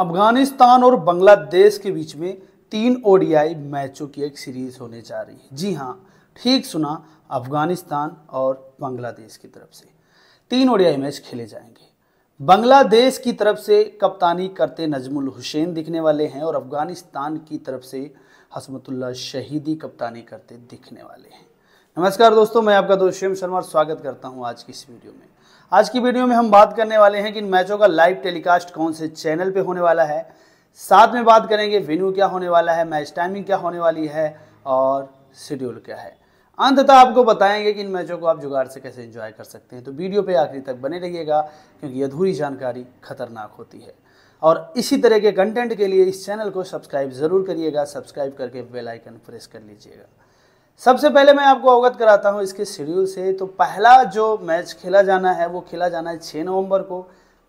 अफगानिस्तान और बांग्लादेश के बीच में तीन ओडीआई मैचों की एक सीरीज होने जा रही है जी हाँ ठीक सुना अफगानिस्तान और बांग्लादेश की तरफ से तीन ओडीआई मैच खेले जाएंगे बांग्लादेश की तरफ से कप्तानी करते नजमुल हुसैन दिखने वाले हैं और अफगानिस्तान की तरफ से हसमतुल्ला शहीदी कप्तानी करते दिखने वाले हैं नमस्कार दोस्तों मैं आपका दोस्त शिव शर्मा स्वागत करता हूं आज की इस वीडियो में आज की वीडियो में हम बात करने वाले हैं कि इन मैचों का लाइव टेलीकास्ट कौन से चैनल पे होने वाला है साथ में बात करेंगे वेन्यू क्या होने वाला है मैच टाइमिंग क्या होने वाली है और शेड्यूल क्या है अंततः आपको बताएंगे कि इन मैचों को आप जुगाड़ से कैसे इंजॉय कर सकते हैं तो वीडियो पर आखिरी तक बने रहिएगा क्योंकि अधूरी जानकारी खतरनाक होती है और इसी तरह के कंटेंट के लिए इस चैनल को सब्सक्राइब ज़रूर करिएगा सब्सक्राइब करके बेलाइकन प्रेस कर लीजिएगा सबसे पहले मैं आपको अवगत कराता हूँ इसके शेड्यूल से तो पहला जो मैच खेला जाना है वो खेला जाना है छः नवंबर को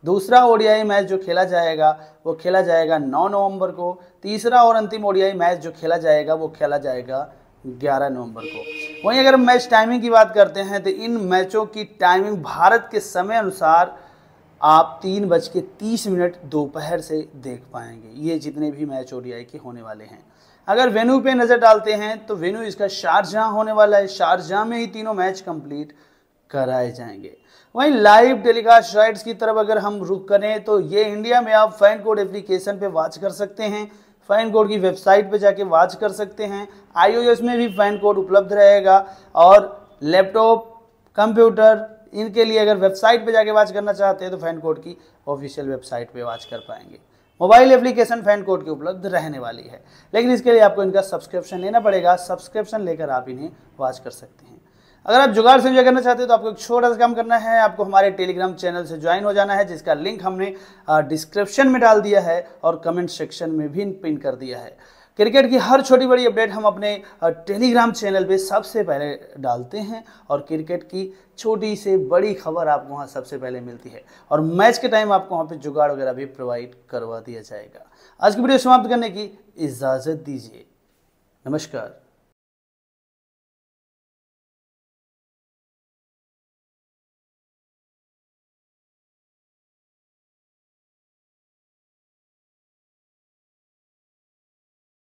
दूसरा ओडीआई मैच जो खेला जाएगा वो खेला जाएगा 9 नवंबर को तीसरा और अंतिम ओडीआई मैच जो खेला जाएगा वो खेला जाएगा 11 नवंबर को वहीं अगर मैच टाइमिंग की बात करते हैं तो इन मैचों की टाइमिंग भारत के समय अनुसार आप तीन बज के तीस मिनट दोपहर से देख पाएंगे ये जितने भी मैच आई के होने वाले हैं अगर वेन्यू पे नज़र डालते हैं तो वेन्यू इसका शारजहाँ होने वाला है शारजहाँ में ही तीनों मैच कंप्लीट कराए जाएंगे वहीं लाइव टेलीकास्ट राइट्स की तरफ अगर हम रुख करें तो ये इंडिया में आप फाइन कोड एप्लीकेशन पे वाच कर सकते हैं फाइन कोड की वेबसाइट पे जाके वाच कर सकते हैं आईओएस में भी फाइन कोड उपलब्ध रहेगा और लैपटॉप कंप्यूटर इनके लिए अगर वेबसाइट पे जाके वाच करना चाहते हैं तो फैन कोड की ऑफिशियल वेबसाइट पे वाच कर पाएंगे मोबाइल एप्लीकेशन फैन कोड की उपलब्ध रहने वाली है लेकिन इसके लिए आपको इनका सब्सक्रिप्शन लेना पड़ेगा सब्सक्रिप्शन लेकर आप इन्हें वाच कर सकते हैं अगर आप जुगाड़ से एंजॉय करना चाहते हैं तो आपको एक छोटा सा काम करना है आपको हमारे टेलीग्राम चैनल से ज्वाइन हो जाना है जिसका लिंक हमने डिस्क्रिप्शन में डाल दिया है और कमेंट सेक्शन में भी पिन कर दिया है क्रिकेट की हर छोटी बड़ी अपडेट हम अपने टेलीग्राम चैनल पे सबसे पहले डालते हैं और क्रिकेट की छोटी से बड़ी खबर आपको वहाँ सबसे पहले मिलती है और मैच के टाइम आपको वहाँ पे जुगाड़ वगैरह भी प्रोवाइड करवा दिया जाएगा आज की वीडियो समाप्त करने की इजाज़त दीजिए नमस्कार